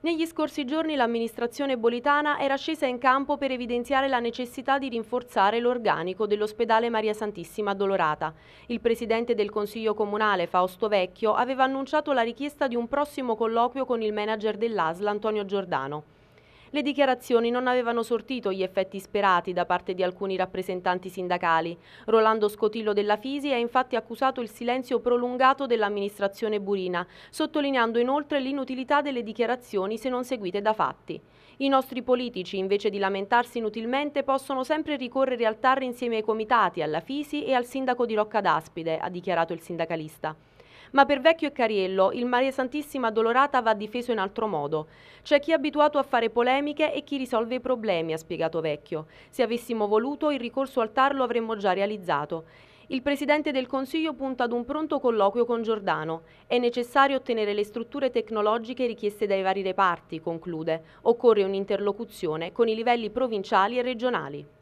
Negli scorsi giorni l'amministrazione bolitana era scesa in campo per evidenziare la necessità di rinforzare l'organico dell'ospedale Maria Santissima Dolorata. Il presidente del Consiglio Comunale, Fausto Vecchio, aveva annunciato la richiesta di un prossimo colloquio con il manager dell'ASL, Antonio Giordano. Le dichiarazioni non avevano sortito gli effetti sperati da parte di alcuni rappresentanti sindacali. Rolando Scotillo della Fisi ha infatti accusato il silenzio prolungato dell'amministrazione burina, sottolineando inoltre l'inutilità delle dichiarazioni se non seguite da fatti. I nostri politici, invece di lamentarsi inutilmente, possono sempre ricorrere al TAR insieme ai comitati, alla Fisi e al sindaco di Rocca d'Aspide, ha dichiarato il sindacalista. Ma per Vecchio e Cariello il Maria Santissima Dolorata va difeso in altro modo. C'è chi è abituato a fare polemiche e chi risolve i problemi, ha spiegato Vecchio. Se avessimo voluto il ricorso al TAR lo avremmo già realizzato. Il Presidente del Consiglio punta ad un pronto colloquio con Giordano. È necessario ottenere le strutture tecnologiche richieste dai vari reparti, conclude. Occorre un'interlocuzione con i livelli provinciali e regionali.